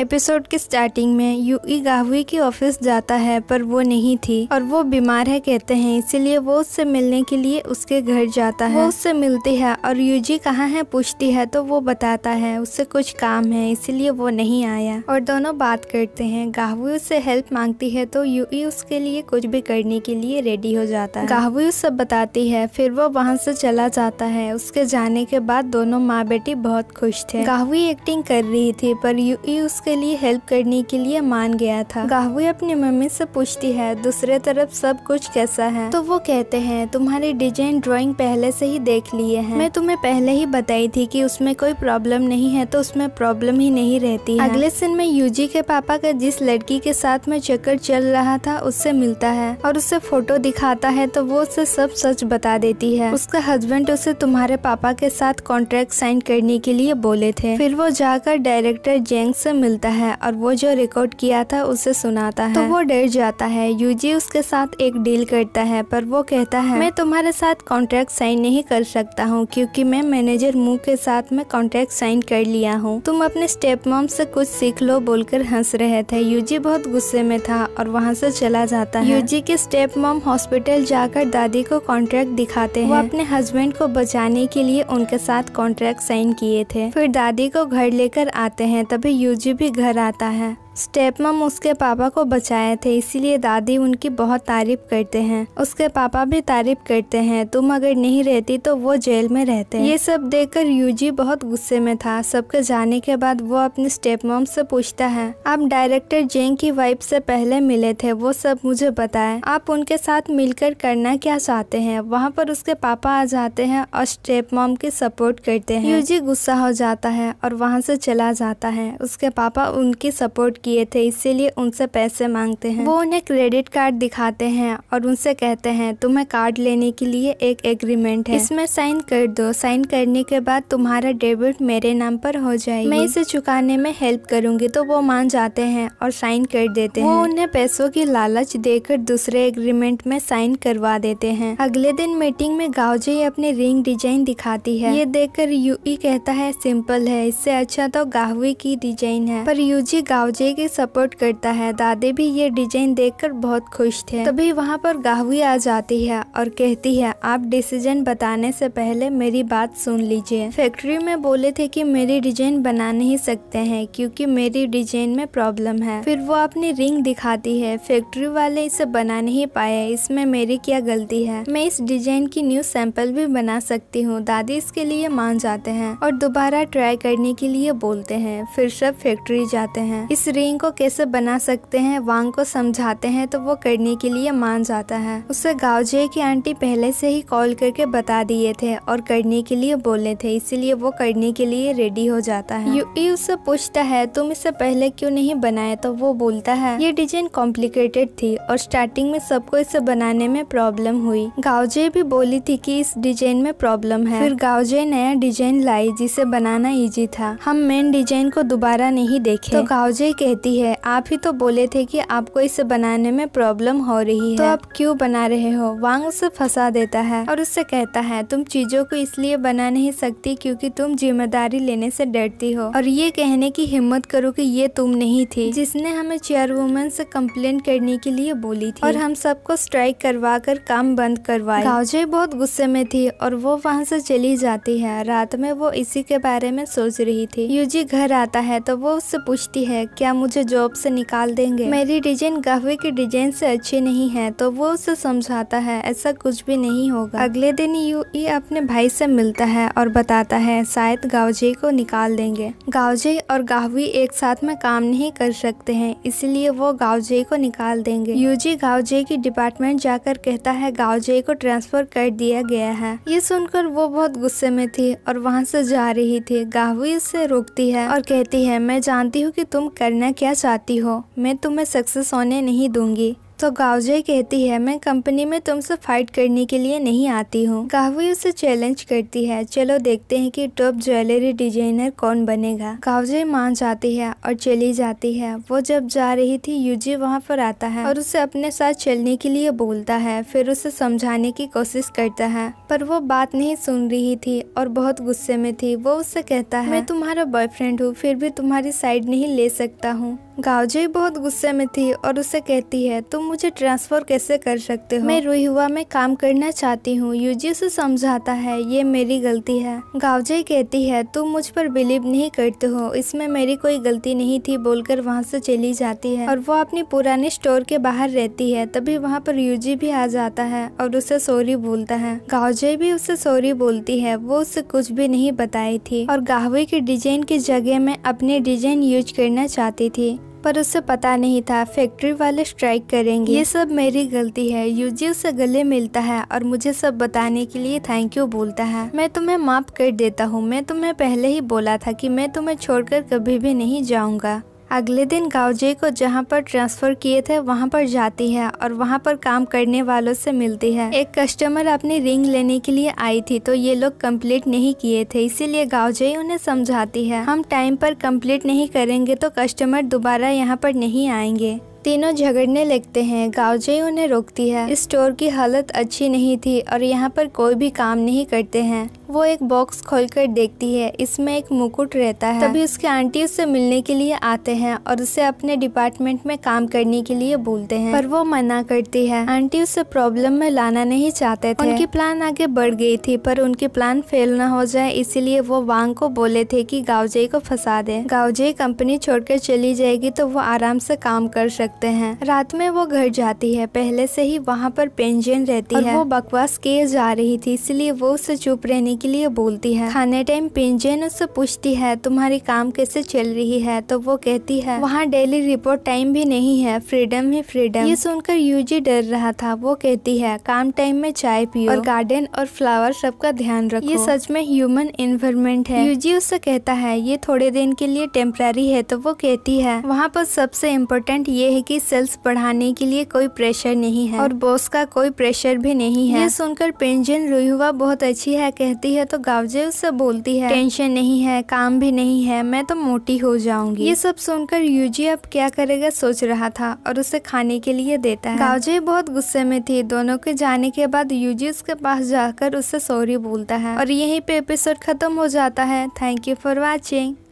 episode की starting में Yui गाहवी की ऑफिस जाता है पर वो नहीं थी और वो बीमार है कहते हैं इसीलिए वो उससे मिलने के लिए उसके घर जाता है उससे मिलती है और यूजी कहाँ है पूछती है तो वो बताता है उससे कुछ काम है इसीलिए वो नहीं आया और दोनों बात करते हैं गाहवी उससे हेल्प मांगती है तो यूई उसके लिए कुछ भी करने के लिए रेडी हो जाता है गाहवी उससे बताती है फिर वो वहाँ से चला जाता है उसके जाने के बाद दोनों माँ बेटी बहुत खुश थे गाहवी एक्टिंग कर रही थी पर यूई उसके के लिए हेल्प करने के लिए मान गया था गाहवी अपनी मम्मी से पूछती है दूसरे तरफ सब कुछ कैसा है तो वो कहते हैं तुम्हारी डिजाइन ड्राइंग पहले से ही देख लिए है मैं तुम्हें पहले ही बताई थी कि उसमें कोई प्रॉब्लम नहीं है तो उसमें प्रॉब्लम ही नहीं रहती है अगले दिन में यूजी के पापा का जिस लड़की के साथ में चक्कर चल रहा था उससे मिलता है और उससे फोटो दिखाता है तो वो उसे सब सच बता देती है उसका हस्बैंड उसे तुम्हारे पापा के साथ कॉन्ट्रैक्ट साइन करने के लिए बोले थे फिर वो जाकर डायरेक्टर जेंग से मिलता मिलता है और वो जो रिकॉर्ड किया था उसे सुनाता तो है तो वो डर जाता है यूजी उसके साथ एक डील करता है पर वो कहता है मैं तुम्हारे साथ कॉन्ट्रैक्ट साइन नहीं कर सकता हूँ क्योंकि मैं मैनेजर मुँह के साथ में कॉन्ट्रैक्ट साइन कर लिया हूँ तुम अपने स्टेप मॉम से कुछ सीख लो बोलकर हंस रहे थे यूजी बहुत गुस्से में था और वहाँ से चला जाता है यूजी के स्टेप मॉम हॉस्पिटल जाकर दादी को कॉन्ट्रैक्ट दिखाते हैं वो अपने हस्बैंड को बचाने के लिए उनके साथ कॉन्ट्रैक्ट साइन किए थे फिर दादी को घर लेकर आते हैं तभी यूजी भी घर आता है स्टेप मम उसके पापा को बचाए थे इसीलिए दादी उनकी बहुत तारीफ करते हैं उसके पापा भी तारीफ करते हैं तुम अगर नहीं रहती तो वो जेल में रहते ये सब देखकर यूजी बहुत गुस्से में था सबके जाने के बाद वो अपने स्टेप मम से पूछता है आप डायरेक्टर जेंग की वाइफ से पहले मिले थे वो सब मुझे बताए आप उनके साथ मिलकर करना क्या चाहते है वहाँ पर उसके पापा आ जाते हैं और स्टेप मॉम की सपोर्ट करते हैं यूजी गुस्सा हो जाता है और वहाँ से चला जाता है उसके पापा उनकी सपोर्ट किए थे इसीलिए उनसे पैसे मांगते हैं वो उन्हें क्रेडिट कार्ड दिखाते हैं और उनसे कहते हैं तुम्हें कार्ड लेने के लिए एक एग्रीमेंट है इसमें साइन कर दो साइन करने के बाद तुम्हारा डेबिट मेरे नाम पर हो जाएगी मैं इसे चुकाने में हेल्प करूंगी तो वो मान जाते हैं और साइन कर देते हैं वो उन्हें पैसों की लालच देकर दूसरे एग्रीमेंट में साइन करवा देते हैं अगले दिन मीटिंग में गावजे अपनी रिंग डिजाइन दिखाती है ये देखकर यूई कहता है सिंपल है इससे अच्छा तो गाहवी की डिजाइन है पर यूजी गावजे दादे की सपोर्ट करता है दादे भी ये डिजाइन देखकर बहुत खुश थे तभी वहाँ पर गाहवी आ जाती है और कहती है आप डिसीजन बताने से पहले मेरी बात सुन लीजिए फैक्ट्री में बोले थे कि मेरी डिजाइन बना नहीं सकते हैं क्योंकि मेरी डिजाइन में प्रॉब्लम है फिर वो अपनी रिंग दिखाती है फैक्ट्री वाले इसे बना नहीं पाए इसमें मेरी क्या गलती है मैं इस डिजाइन की न्यू सैंपल भी बना सकती हूँ दादी इसके लिए मान जाते हैं और दोबारा ट्राई करने के लिए बोलते हैं फिर सब फैक्ट्री जाते हैं इस स्प्रिंग को कैसे बना सकते हैं वांग को समझाते हैं तो वो करने के लिए मान जाता है उसे गावजे की आंटी पहले से ही कॉल करके बता दिए थे और करने के लिए बोले थे इसीलिए वो करने के लिए रेडी हो जाता है यूई उससे पूछता है तुम इससे पहले क्यों नहीं बनाए तो वो बोलता है ये डिजाइन कॉम्प्लिकेटेड थी और स्टार्टिंग में सबको इसे बनाने में प्रॉब्लम हुई गावजे भी बोली थी की इस डिजाइन में प्रॉब्लम है फिर गावजे नया डिजाइन लाई जिसे बनाना इजी था हम मेन डिजाइन को दोबारा नहीं देखे तो गावजे के कहती है आप ही तो बोले थे कि आपको इसे बनाने में प्रॉब्लम हो रही है तो आप क्यों बना रहे हो वांग उसे फंसा देता है और उससे कहता है तुम चीजों को इसलिए बना नहीं सकती क्योंकि तुम जिम्मेदारी लेने से डरती हो और ये कहने की हिम्मत करो कि ये तुम नहीं थी जिसने हमें चेयर से कम्प्लेन करने के लिए बोली थी और हम सबको स्ट्राइक करवा कर काम बंद करवाए गावजय बहुत गुस्से में थी और वो वहाँ से चली जाती है रात में वो इसी के बारे में सोच रही थी यूजी घर आता है तो वो उससे पूछती है क्या मुझे जॉब से निकाल देंगे मेरी डिजाइन कहवे की डिजाइन से अच्छी नहीं है तो वो उसे समझाता है ऐसा कुछ भी नहीं होगा अगले दिन यू ई अपने भाई से मिलता है और बताता है शायद गावजे को निकाल देंगे गावजे और गाहवी एक साथ में काम नहीं कर सकते हैं इसलिए वो गावजे को निकाल देंगे यूजी गावजे की डिपार्टमेंट जाकर कहता है गावजे को ट्रांसफर कर दिया गया है ये सुनकर वो बहुत गुस्से में थी और वहाँ से जा रही थी गाहवी उसे रोकती है और कहती है मैं जानती हूँ कि तुम करना क्या चाहती हो मैं तुम्हें सक्सेस होने नहीं दूंगी तो गावजय कहती है मैं कंपनी में तुमसे फाइट करने के लिए नहीं आती हूँ काहवी उसे चैलेंज करती है चलो देखते हैं कि टॉप ज्वेलरी डिजाइनर कौन बनेगा गावजय मान जाती है और चली जाती है वो जब जा रही थी यूजी वहाँ पर आता है और उसे अपने साथ चलने के लिए बोलता है फिर उसे समझाने की कोशिश करता है पर वो बात नहीं सुन रही थी और बहुत गुस्से में थी वो उससे कहता है मैं तुम्हारा बॉयफ्रेंड हूँ फिर भी तुम्हारी साइड नहीं ले सकता हूँ गावजय बहुत गुस्से में थी और उसे कहती है तुम मुझे ट्रांसफ़र कैसे कर सकते हो मैं रोहिवा में काम करना चाहती हूँ यूजी से समझाता है ये मेरी गलती है गावजय कहती है तुम मुझ पर बिलीव नहीं करते हो इसमें मेरी कोई गलती नहीं थी बोलकर वहाँ से चली जाती है और वो अपनी पुराने स्टोर के बाहर रहती है तभी वहाँ पर यूजी भी आ जाता है और उसे सॉरी बोलता है गावजय भी उसे सॉरी बोलती है वो उसे कुछ भी नहीं बताई थी और गाहवे के डिजाइन की जगह में अपने डिजाइन यूज करना चाहती थी पर उसे पता नहीं था फैक्ट्री वाले स्ट्राइक करेंगे ये सब मेरी गलती है यूजी उसे गले मिलता है और मुझे सब बताने के लिए थैंक यू बोलता है मैं तुम्हें माफ कर देता हूँ मैं तुम्हें पहले ही बोला था कि मैं तुम्हें छोड़कर कभी भी नहीं जाऊँगा अगले दिन गावजे को जहाँ पर ट्रांसफ़र किए थे वहाँ पर जाती है और वहाँ पर काम करने वालों से मिलती है एक कस्टमर अपनी रिंग लेने के लिए आई थी तो ये लोग कंप्लीट नहीं किए थे इसीलिए गावजे उन्हें समझाती है हम टाइम पर कंप्लीट नहीं करेंगे तो कस्टमर दोबारा यहाँ पर नहीं आएंगे तीनों झगड़ने लगते हैं गावजे उन्हें रोकती है इस स्टोर की हालत अच्छी नहीं थी और यहाँ पर कोई भी काम नहीं करते हैं वो एक बॉक्स खोलकर देखती है इसमें एक मुकुट रहता है तभी उसके आंटी उससे मिलने के लिए आते हैं और उसे अपने डिपार्टमेंट में काम करने के लिए बोलते हैं पर वो मना करती है आंटी उसे प्रॉब्लम में लाना नहीं चाहते थे उनकी प्लान आगे बढ़ गई थी पर उनकी प्लान फेल न हो जाए इसीलिए वो वांग को बोले थे की गावजे को फंसा दे गावजे कंपनी छोड़कर चली जाएगी तो वो आराम से काम कर सकते हैं रात में वो घर जाती है पहले से ही वहाँ पर पेंजन रहती है वो बकवास किए जा रही थी इसलिए वो उसे चुप रहने के लिए बोलती है खाने टाइम पिंजन उससे पूछती है तुम्हारी काम कैसे चल रही है तो वो कहती है वहाँ डेली रिपोर्ट टाइम भी नहीं है फ्रीडम ही फ्रीडम ये सुनकर यूजी डर रहा था वो कहती है काम टाइम में चाय पियो और गार्डन और फ्लावर सबका ध्यान रखो ये सच में ह्यूमन इन्वायरमेंट है यूजी उससे कहता है ये थोड़े दिन के लिए टेम्प्रेरी है तो वो कहती है वहाँ पर सबसे इम्पोर्टेंट ये है की सेल्स बढ़ाने के लिए कोई प्रेशर नहीं है और बॉस का कोई प्रेशर भी नहीं है ये सुनकर पेंजन रुई बहुत अच्छी है कहती जाती है तो गावजे उससे बोलती है टेंशन नहीं है काम भी नहीं है मैं तो मोटी हो जाऊंगी ये सब सुनकर यूजी अब क्या करेगा सोच रहा था और उसे खाने के लिए देता है गावजे बहुत गुस्से में थी दोनों के जाने के बाद यूजी उसके पास जाकर उससे सॉरी बोलता है और यही पे एपिसोड खत्म हो जाता है थैंक यू फॉर वॉचिंग